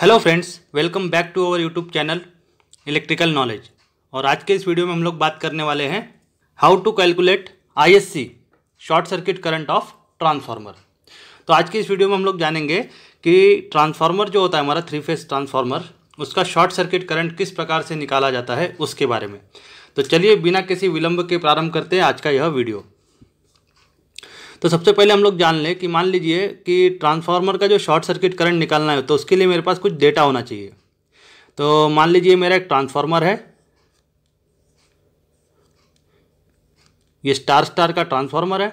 hello friends welcome back to our YouTube channel electrical knowledge और आज के इस वीडियो में हम लोग बात करने वाले हैं how to calculate ISC short circuit current of transformer तो आज के इस वीडियो में हम लोग जानेंगे कि ट्रांसफार्मर जो होता है हमारा थ्री फेस ट्रांसफार्मर उसका शॉर्ट सर्किट करंट किस प्रकार से निकाला जाता है उसके बारे में तो चलिए बिना किसी विलंब के प्रारंभ करते हैं आज का यह वीडियो तो सबसे पहले हम लोग जान लें कि मान लीजिए कि ट्रांसफार्मर का जो शॉर्ट सर्किट करंट निकालना है तो उसके लिए मेरे पास कुछ डेटा होना चाहिए तो मान लीजिए मेरा एक ट्रांसफार्मर है ये स्टार स्टार का ट्रांसफार्मर है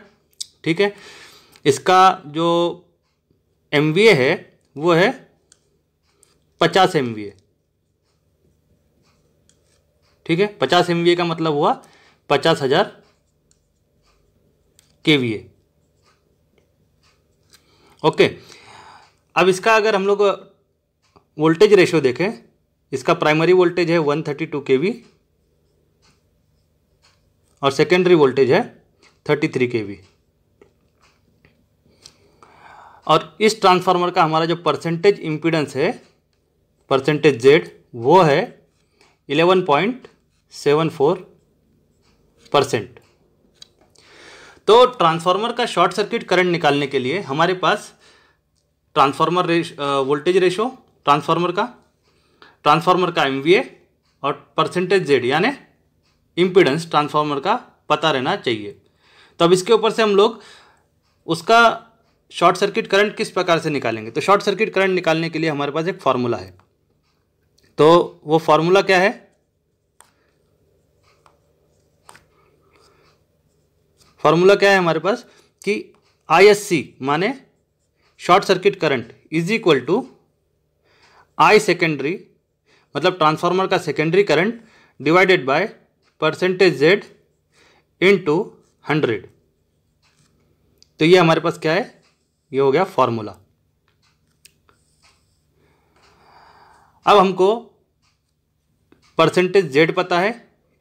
ठीक है इसका जो एम है वो है पचास एम ठीक है पचास एम का मतलब हुआ पचास हज़ार के वी ए ओके अब इसका अगर हम लोग वोल्टेज रेशियो देखें इसका प्राइमरी वोल्टेज है 132 थर्टी के वी और सेकेंडरी वोल्टेज है 33 थ्री के वी और इस ट्रांसफार्मर का हमारा जो परसेंटेज इम्पीडेंस है परसेंटेज जेड वो है 11.74 परसेंट तो ट्रांसफार्मर का शॉर्ट सर्किट करंट निकालने के लिए हमारे पास transformer ratio, voltage ratio transformer का ट्रांसफार्मर का एम और परसेंटेज जेड यानी इम्पीडेंस ट्रांसफार्मर का पता रहना चाहिए तो अब इसके ऊपर से हम लोग उसका शॉर्ट सर्किट करंट किस प्रकार से निकालेंगे तो शॉर्ट सर्किट करंट निकालने के लिए हमारे पास एक फार्मूला है तो वो फार्मूला क्या है फार्मूला क्या है हमारे पास कि आई एस सी माने short circuit current is equal to I secondary मतलब ट्रांसफार्मर का secondary current divided by percentage Z into hundred तो ये हमारे पास क्या है ये हो गया फॉर्मूला अब हमको परसेंटेज जेड पता है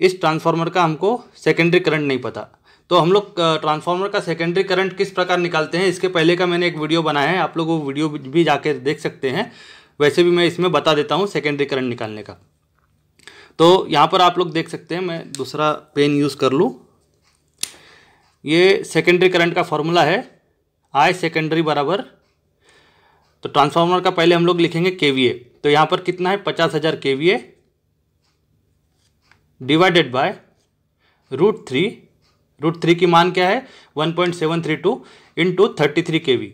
इस ट्रांसफार्मर का हमको सेकेंडरी करंट नहीं पता तो हम लोग ट्रांसफार्मर का सेकेंडरी करंट किस प्रकार निकालते हैं इसके पहले का मैंने एक वीडियो बनाया है आप लोग वो वीडियो भी जाके देख सकते हैं वैसे भी मैं इसमें बता देता हूँ सेकेंडरी करंट निकालने का तो यहाँ पर आप लोग देख सकते हैं मैं दूसरा पेन यूज़ कर लूँ ये सेकेंडरी करंट का फॉर्मूला है आई सेकेंडरी बराबर तो ट्रांसफार्मर का पहले हम लोग लिखेंगे के तो यहाँ पर कितना है पचास हज़ार K V A divided by root three root three की मान क्या है one point seven three two into thirty three K V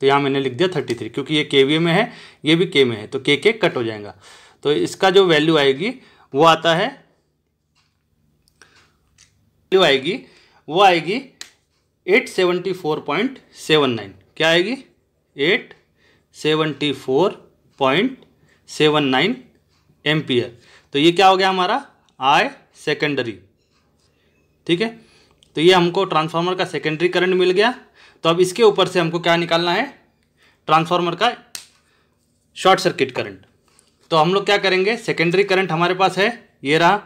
तो यहाँ मैंने लिख दिया थर्टी थ्री क्योंकि ये के वी में है ये भी के में है तो के के कट हो जाएगा तो इसका जो वैल्यू आएगी वो आता है वैल्यू आएगी वो आएगी eight seventy four point seven nine क्या आएगी eight seventy four point seven nine ampere तो ये क्या हो गया हमारा आई सेकेंडरी ठीक है तो ये हमको ट्रांसफार्मर का सेकेंडरी करंट मिल गया तो अब इसके ऊपर से हमको क्या निकालना है ट्रांसफार्मर का शॉर्ट सर्किट करंट तो हम लोग क्या करेंगे सेकेंडरी करंट हमारे पास है ये रहा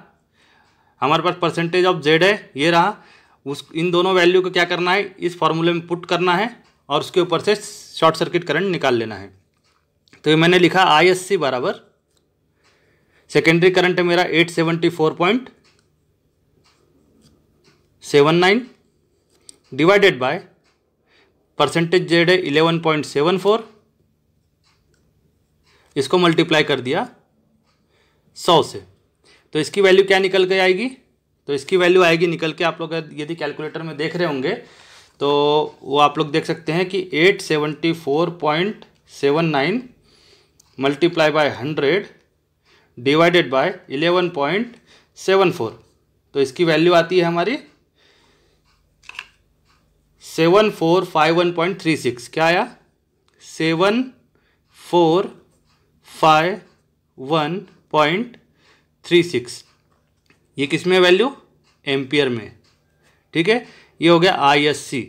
हमारे पास परसेंटेज ऑफ जेड है ये रहा उस इन दोनों वैल्यू को क्या करना है इस फॉर्मूले में पुट करना है और उसके ऊपर से शॉर्ट सर्किट करंट निकाल लेना है तो ये मैंने लिखा आई एस सी बराबर सेकेंडरी करंट है मेरा eight seventy four point seven nine divided by percentage Z है इलेवन पॉइंट सेवन फोर इसको मल्टीप्लाई कर दिया सौ से तो इसकी वैल्यू क्या निकल के आएगी तो इसकी वैल्यू आएगी निकल के आप लोग यदि कैलकुलेटर में देख रहे होंगे तो वो आप लोग देख सकते हैं कि eight seventy four point seven nine multiply by hundred divided by eleven point seven four तो इसकी वैल्यू आती है हमारी seven four five one point three six क्या आया seven four five one point three six ये किस में वैल्यू एम्पियर में ठीक है ये हो गया आई एस सी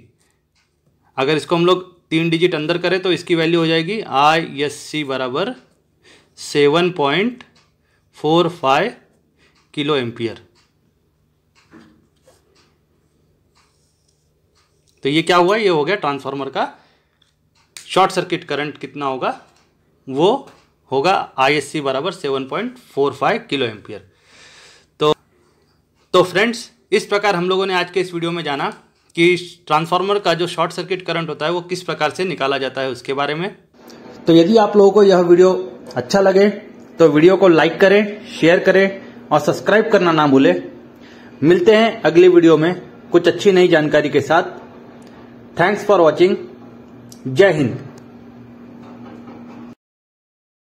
अगर इसको हम लोग तीन डिजिट अंदर करें तो इसकी वैल्यू हो जाएगी आई एस सी बराबर seven point four five kilo ampere तो ये क्या हुआ ये हो गया ट्रांसफार्मर का शॉर्ट सर्किट करंट कितना होगा वो होगा आई एस सी बराबर seven point four five kilo ampere तो तो फ्रेंड्स इस प्रकार हम लोगों ने आज के इस वीडियो में जाना कि ट्रांसफार्मर का जो शॉर्ट सर्किट करंट होता है वो किस प्रकार से निकाला जाता है उसके बारे में तो यदि आप लोगों को यह वीडियो अच्छा लगे तो वीडियो को लाइक करें शेयर करें और सब्सक्राइब करना ना भूलें मिलते हैं अगली वीडियो में कुछ अच्छी नई जानकारी के साथ थैंक्स फॉर वॉचिंग जय हिंद